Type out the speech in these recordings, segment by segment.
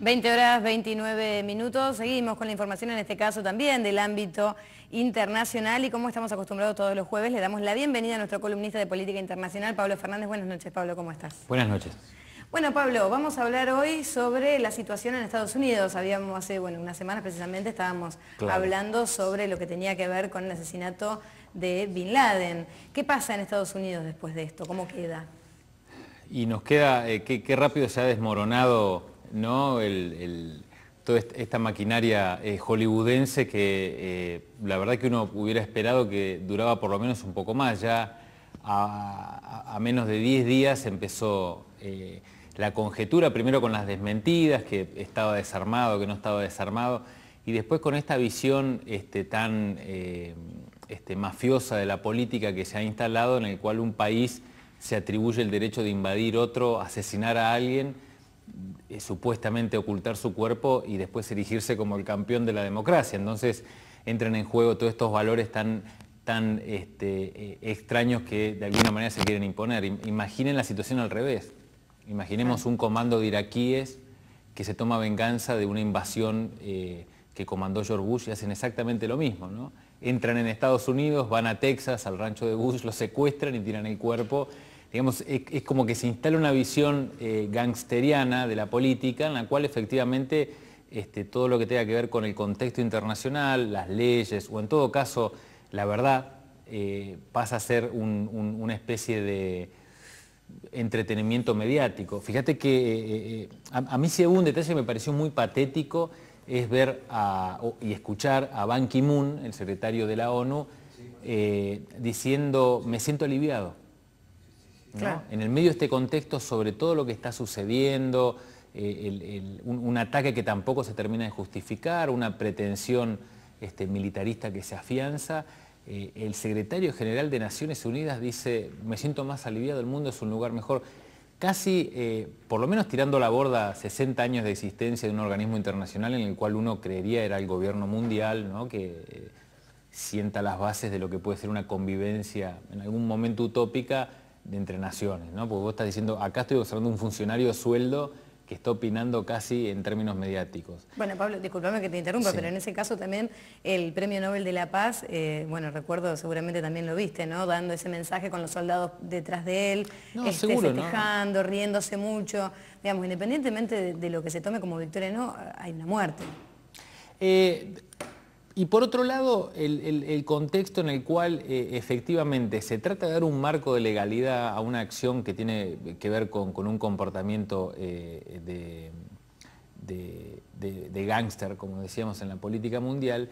20 horas 29 minutos, seguimos con la información en este caso también del ámbito internacional y como estamos acostumbrados todos los jueves, le damos la bienvenida a nuestro columnista de política internacional, Pablo Fernández. Buenas noches, Pablo, ¿cómo estás? Buenas noches. Bueno, Pablo, vamos a hablar hoy sobre la situación en Estados Unidos. Habíamos hace, bueno, unas semanas precisamente estábamos hablando sobre lo que tenía que ver con el asesinato de Bin Laden. ¿Qué pasa en Estados Unidos después de esto? ¿Cómo queda? Y nos queda, eh, qué, rápido se ha desmoronado ¿no? toda esta maquinaria eh, hollywoodense que eh, la verdad que uno hubiera esperado que duraba por lo menos un poco más. Ya a, menos de 10 días empezó eh, la conjetura, primero con las desmentidas, que estaba desarmado, que no estaba desarmado, y después con esta visión este, tan este, mafiosa de la política que se ha instalado, en el cual un país se atribuye el derecho de invadir otro, asesinar a alguien, eh, supuestamente ocultar su cuerpo y después erigirse como el campeón de la democracia. Entonces entran en juego todos estos valores tan, tan este, eh, extraños que de alguna manera se quieren imponer. Imaginen la situación al revés. Imaginemos un comando de iraquíes que se toma venganza de una invasión eh, que comandó George Bush y hacen exactamente lo mismo. Entran en Estados Unidos, van a Texas, al rancho de Bush, lo secuestran y tiran el cuerpo digamos, es, como que se instala una visión eh, gangsteriana de la política en la cual efectivamente este, todo lo que tenga que ver con el contexto internacional, las leyes o en todo caso la verdad eh, pasa a ser una especie de entretenimiento mediático. Fíjate que eh, a, mí si hubo un detalle que me pareció muy patético es ver y escuchar a Ban Ki-moon, el secretario de la ONU, diciendo me siento aliviado en el medio de este contexto sobre todo lo que está sucediendo, eh, un, ataque que tampoco se termina de justificar, una pretensión este, militarista que se afianza. Eh, el secretario general de Naciones Unidas dice, me siento más aliviado, el mundo es un lugar mejor. Casi, eh, por lo menos tirando la borda, 60 años de existencia de un organismo internacional en el cual uno creería era el gobierno mundial, que sienta las bases de lo que puede ser una convivencia en algún momento utópica de entre naciones, ¿no? Porque vos estás diciendo, acá estoy observando un funcionario sueldo que está opinando casi en términos mediáticos. Bueno, Pablo, discúlpame que te interrumpa, pero en ese caso también el Premio Nobel de la Paz, eh, bueno, recuerdo, seguramente también lo viste, ¿no? Dando ese mensaje con los soldados detrás de él, no, este, festejando, riéndose mucho. Digamos, independientemente de, lo que se tome como victoria no, hay una muerte. Eh, y por otro lado, el, contexto en el cual eh, efectivamente se trata de dar un marco de legalidad a una acción que tiene que ver con, un comportamiento eh, de, de, gángster, como decíamos en la política mundial,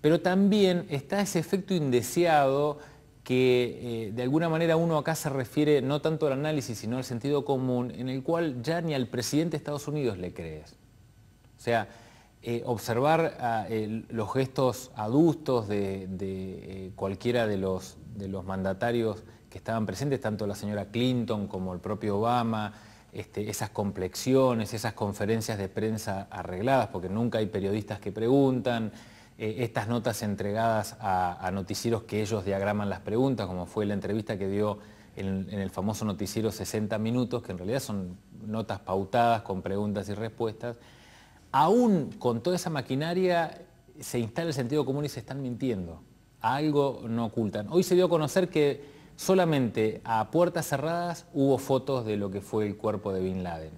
pero también está ese efecto indeseado que eh, de alguna manera uno acá se refiere no tanto al análisis, sino al sentido común, en el cual ya ni al presidente de Estados Unidos le crees. O sea, eh, observar ah, los gestos adustos de, eh, cualquiera de los, mandatarios que estaban presentes, tanto la señora Clinton como el propio Obama, este, esas complexiones, esas conferencias de prensa arregladas, porque nunca hay periodistas que preguntan, eh, estas notas entregadas a, noticieros que ellos diagraman las preguntas, como fue la entrevista que dio en el famoso noticiero 60 Minutos, que en realidad son notas pautadas con preguntas y respuestas aún con toda esa maquinaria se instala el sentido común y se están mintiendo. algo no ocultan. Hoy se dio a conocer que solamente a puertas cerradas hubo fotos de lo que fue el cuerpo de Bin Laden.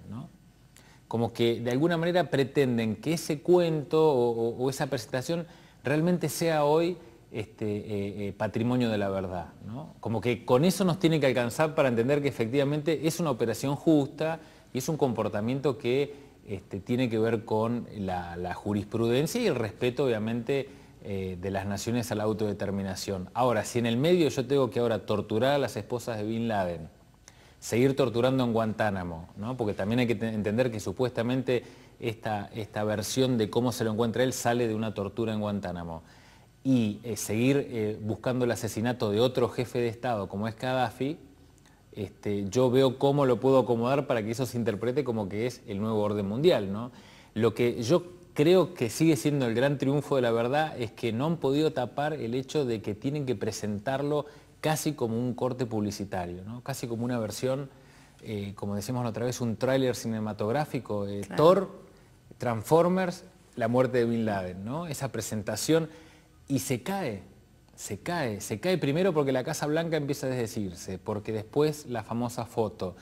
Como que de alguna manera pretenden que ese cuento o, esa presentación realmente sea hoy este, eh, eh, patrimonio de la verdad. Como que con eso nos tiene que alcanzar para entender que efectivamente es una operación justa y es un comportamiento que este, tiene que ver con la, jurisprudencia y el respeto, obviamente, eh, de las naciones a la autodeterminación. Ahora, si en el medio yo tengo que ahora torturar a las esposas de Bin Laden, seguir torturando en Guantánamo, porque también hay que entender que supuestamente esta, versión de cómo se lo encuentra él sale de una tortura en Guantánamo. Y eh, seguir eh, buscando el asesinato de otro jefe de Estado como es Gaddafi, este, yo veo cómo lo puedo acomodar para que eso se interprete como que es el nuevo orden mundial. ¿no? Lo que yo creo que sigue siendo el gran triunfo de la verdad es que no han podido tapar el hecho de que tienen que presentarlo casi como un corte publicitario, casi como una versión, eh, como decimos otra vez, un tráiler cinematográfico, Thor, Transformers, la muerte de Bin Laden, esa presentación, y se cae, se cae, se cae primero porque la Casa Blanca empieza a desdecirse, porque después la famosa foto,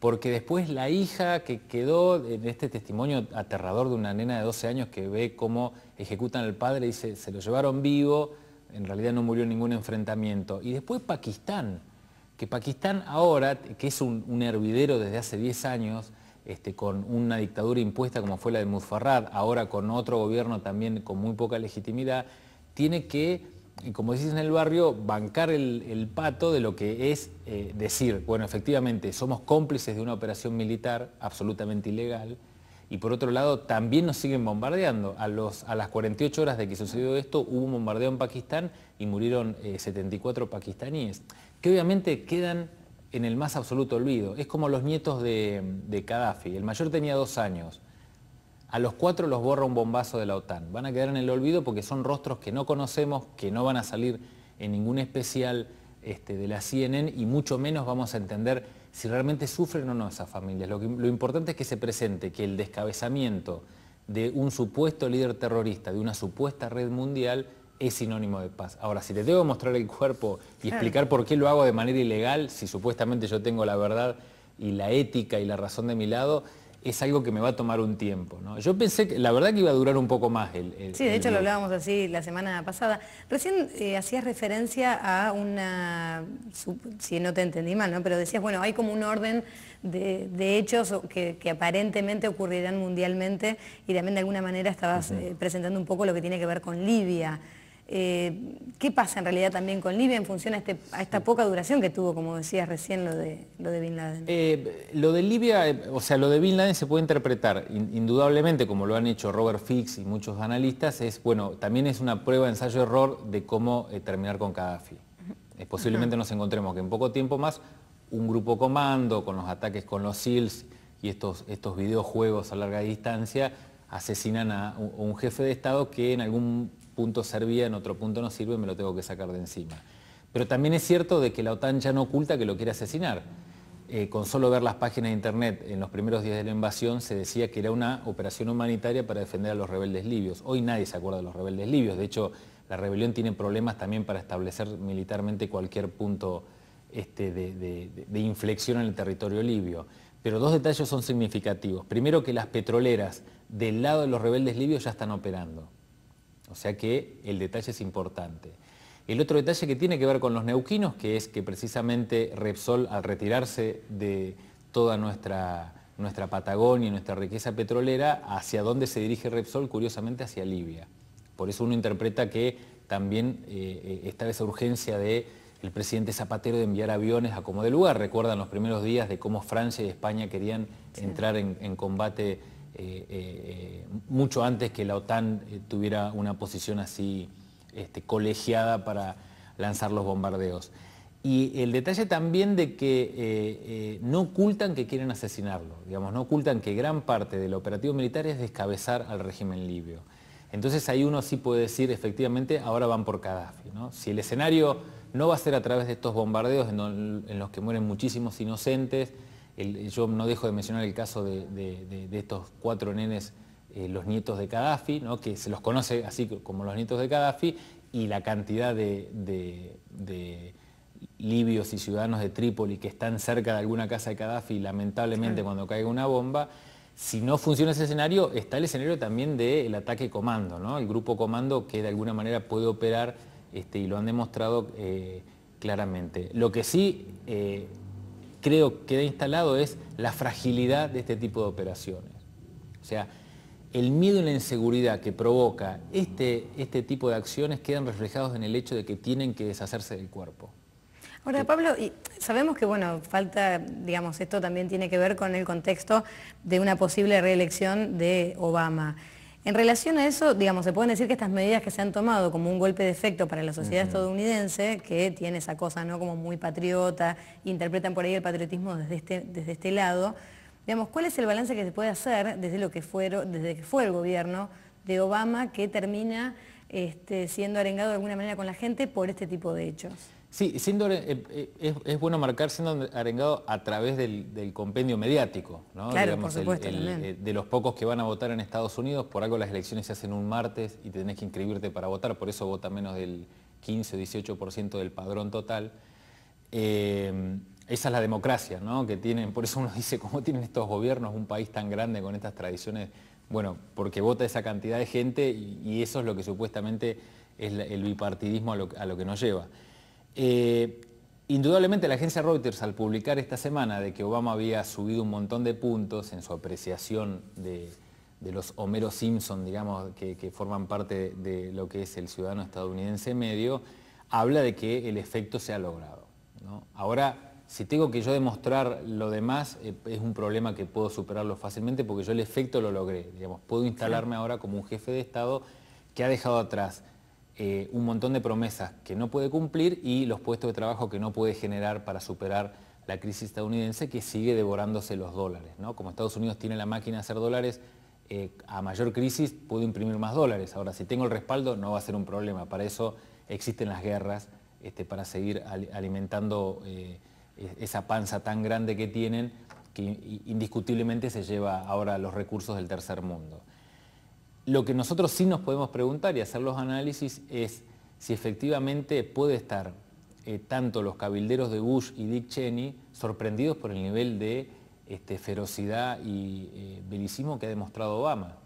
porque después la hija que quedó en este testimonio aterrador de una nena de 12 años que ve cómo ejecutan al padre y se, se lo llevaron vivo, en realidad no murió ningún enfrentamiento. Y después Pakistán, que Pakistán ahora, que es un, hervidero desde hace 10 años, este, con una dictadura impuesta como fue la de Muzfarrad, ahora con otro gobierno también con muy poca legitimidad, tiene que y como decís en el barrio, bancar el, pato de lo que es eh, decir, bueno, efectivamente, somos cómplices de una operación militar absolutamente ilegal, y por otro lado, también nos siguen bombardeando. A, los, las 48 horas de que sucedió esto, hubo un bombardeo en Pakistán y murieron 74 eh, pakistaníes, que obviamente quedan en el más absoluto olvido. Es como los nietos de, de Gaddafi. El mayor tenía dos años a los cuatro los borra un bombazo de la OTAN. Van a quedar en el olvido porque son rostros que no conocemos, que no van a salir en ningún especial este, de la CNN y mucho menos vamos a entender si realmente sufren o no esas familias. Lo, importante es que se presente que el descabezamiento de un supuesto líder terrorista, de una supuesta red mundial, es sinónimo de paz. Ahora, si les debo mostrar el cuerpo y explicar por qué lo hago de manera ilegal, si supuestamente yo tengo la verdad y la ética y la razón de mi lado, es algo que me va a tomar un tiempo. ¿no? Yo pensé, que, la verdad que iba a durar un poco más el... sí, de hecho lo hablábamos así la semana pasada. Recién eh, hacías referencia a una, si no te entendí mal, ¿no? pero decías, bueno, hay como un orden de, hechos que, aparentemente ocurrirán mundialmente y también de alguna manera estabas eh, presentando un poco lo que tiene que ver con Libia. Eh, ¿Qué pasa en realidad también con Libia en función a, este, esta poca duración que tuvo, como decías recién, lo de, lo de Bin Laden? Eh, lo de Libia, eh, o sea, lo de Bin Laden se puede interpretar indudablemente, como lo han hecho Robert Fix y muchos analistas, es, bueno, también es una prueba, ensayo-error de cómo terminar con Gaddafi. posiblemente nos encontremos que en poco tiempo más un grupo comando con los ataques con los SEALs y estos, estos videojuegos a larga distancia asesinan a un jefe de Estado que en algún punto servía, en otro punto no sirve, me lo tengo que sacar de encima. Pero también es cierto de que la OTAN ya no oculta que lo quiere asesinar. Eh, con solo ver las páginas de internet en los primeros días de la invasión se decía que era una operación humanitaria para defender a los rebeldes libios. Hoy nadie se acuerda de los rebeldes libios. De hecho, la rebelión tiene problemas también para establecer militarmente cualquier punto este, de, de inflexión en el territorio libio. Pero dos detalles son significativos. Primero que las petroleras del lado de los rebeldes libios ya están operando. O sea que el detalle es importante. El otro detalle que tiene que ver con los neuquinos, que es que precisamente Repsol, al retirarse de toda nuestra, nuestra Patagonia y nuestra riqueza petrolera, ¿hacia dónde se dirige Repsol? Curiosamente hacia Libia. Por eso uno interpreta que también eh, eh, está esa urgencia de el presidente Zapatero de enviar aviones a como de lugar. Recuerdan los primeros días de cómo Francia y España querían entrar en combate eh, eh, mucho antes que la OTAN eh, tuviera una posición así este, colegiada para lanzar los bombardeos. Y el detalle también de que no ocultan que quieren asesinarlo, digamos, no ocultan que gran parte del operativo militar es descabezar al régimen libio. Entonces ahí uno sí puede decir, efectivamente, ahora van por Gaddafi. Si el escenario no va a ser a través de estos bombardeos en, los que mueren muchísimos inocentes, yo no dejo de mencionar el caso de, estos cuatro nenes, eh, los nietos de Gaddafi, que se los conoce así como los nietos de Gaddafi, y la cantidad de libios y ciudadanos de Trípoli que están cerca de alguna casa de Gaddafi, lamentablemente cuando caiga una bomba, si no funciona ese escenario, está el escenario también del ataque comando, El grupo comando que de alguna manera puede operar, este, y lo han demostrado eh, claramente. Lo que sí eh, creo que queda instalado es la fragilidad de este tipo de operaciones. O sea, el miedo y la inseguridad que provoca este, este tipo de acciones quedan reflejados en el hecho de que tienen que deshacerse del cuerpo. Ahora, Pablo, sabemos que, bueno, falta, digamos, esto también tiene que ver con el contexto de una posible reelección de Obama. En relación a eso, digamos, se pueden decir que estas medidas que se han tomado como un golpe de efecto para la sociedad estadounidense, que tiene esa cosa, ¿no? Como muy patriota, interpretan por ahí el patriotismo desde este, desde este lado. Digamos, ¿cuál es el balance que se puede hacer desde lo que desde que fue el gobierno de Obama que termina este, siendo arengado de alguna manera con la gente por este tipo de hechos? Sí, siendo, eh, eh, es, bueno marcar siendo arengado a través del, compendio mediático, ¿no? Eh, de los pocos que van a votar en Estados Unidos, por algo las elecciones se hacen un martes y tenés que inscribirte para votar, por eso vota menos del 15 o 18% del padrón total. esa es la democracia, ¿no? Que tienen, por eso uno dice, ¿cómo tienen estos gobiernos un país tan grande con estas tradiciones? Bueno, porque vota esa cantidad de gente y, eso es lo que supuestamente es el bipartidismo a lo que nos lleva. Eh, indudablemente la agencia Reuters al publicar esta semana de que Obama había subido un montón de puntos en su apreciación de, los Homero Simpson, digamos, que, forman parte de, lo que es el ciudadano estadounidense medio, habla de que el efecto se ha logrado. Ahora, si tengo que yo demostrar lo demás, eh, es un problema que puedo superarlo fácilmente porque yo el efecto lo logré. Digamos, puedo instalarme ahora como un jefe de Estado que ha dejado atrás eh, un montón de promesas que no puede cumplir y los puestos de trabajo que no puede generar para superar la crisis estadounidense que sigue devorándose los dólares. ¿no? Como Estados Unidos tiene la máquina de hacer dólares, eh, a mayor crisis puedo imprimir más dólares. Ahora, si tengo el respaldo, no va a ser un problema. Para eso existen las guerras, este, para seguir alimentando eh, e-, esa panza tan grande que tienen, que indiscutiblemente se lleva ahora los recursos del tercer mundo. Lo que nosotros sí nos podemos preguntar y hacer los análisis es si efectivamente puede estar eh, tanto los cabilderos de Bush y Dick Cheney sorprendidos por el nivel de este, ferocidad y eh, belicismo que ha demostrado Obama.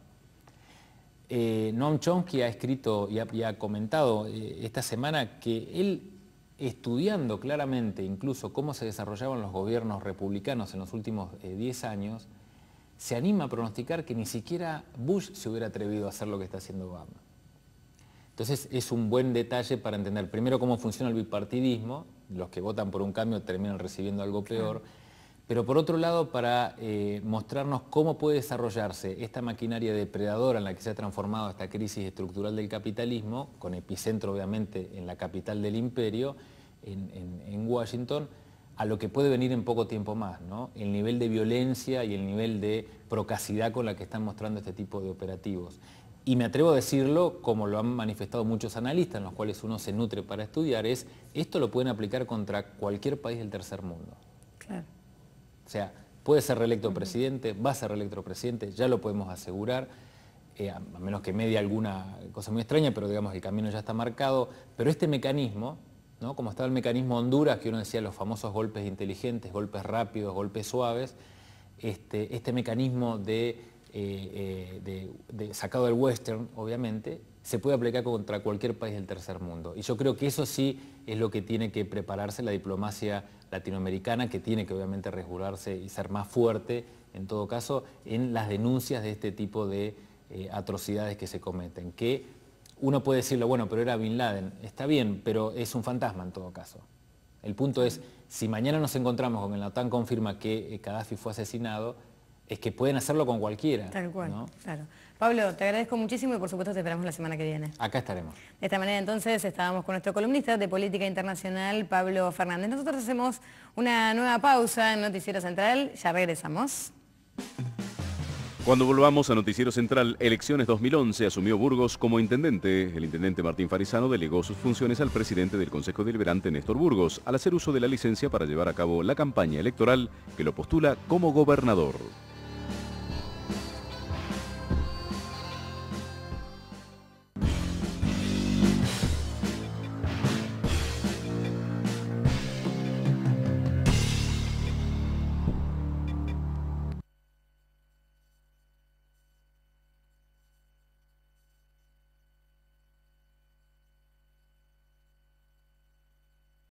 Eh, Noam Chomsky ha escrito y ha comentado esta semana que él, estudiando claramente incluso cómo se desarrollaban los gobiernos republicanos en los últimos 10 años, se anima a pronosticar que ni siquiera Bush se hubiera atrevido a hacer lo que está haciendo Obama. Entonces es un buen detalle para entender primero cómo funciona el bipartidismo, los que votan por un cambio terminan recibiendo algo peor, pero por otro lado para eh, mostrarnos cómo puede desarrollarse esta maquinaria depredadora en la que se ha transformado esta crisis estructural del capitalismo, con epicentro obviamente en la capital del imperio, en Washington, a lo que puede venir en poco tiempo más, ¿no? El nivel de violencia y el nivel de procacidad con la que están mostrando este tipo de operativos. Y me atrevo a decirlo, como lo han manifestado muchos analistas, en los cuales uno se nutre para estudiar, es esto lo pueden aplicar contra cualquier país del tercer mundo. O sea, puede ser reelecto presidente, va a ser reelecto presidente, ya lo podemos asegurar. Eh, a menos que medie alguna cosa muy extraña, pero digamos que el camino ya está marcado, pero este mecanismo como estaba el mecanismo Honduras, que uno decía los famosos golpes inteligentes, golpes rápidos, golpes suaves, este, este mecanismo eh, eh, de, sacado del western, obviamente, se puede aplicar contra cualquier país del tercer mundo. Y yo creo que eso sí es lo que tiene que prepararse la diplomacia latinoamericana, que tiene que obviamente regularse y ser más fuerte, en todo caso, en las denuncias de este tipo de eh, atrocidades que se cometen, que uno puede decirlo, bueno, pero era Bin Laden. Está bien, pero es un fantasma en todo caso. El punto es, si mañana nos encontramos con que la OTAN confirma que eh, Gaddafi fue asesinado, es que pueden hacerlo con cualquiera. Tal cual, claro. Pablo, te agradezco muchísimo y por supuesto te esperamos la semana que viene. Acá estaremos. De esta manera entonces estábamos con nuestro columnista de Política Internacional, Pablo Fernández. Nosotros hacemos una nueva pausa en Noticiero Central, ya regresamos. Cuando volvamos a Noticiero Central, elecciones 2011, asumió Burgos como intendente. El intendente Martín Farizano delegó sus funciones al presidente del Consejo Deliberante, Néstor Burgos, al hacer uso de la licencia para llevar a cabo la campaña electoral que lo postula como gobernador.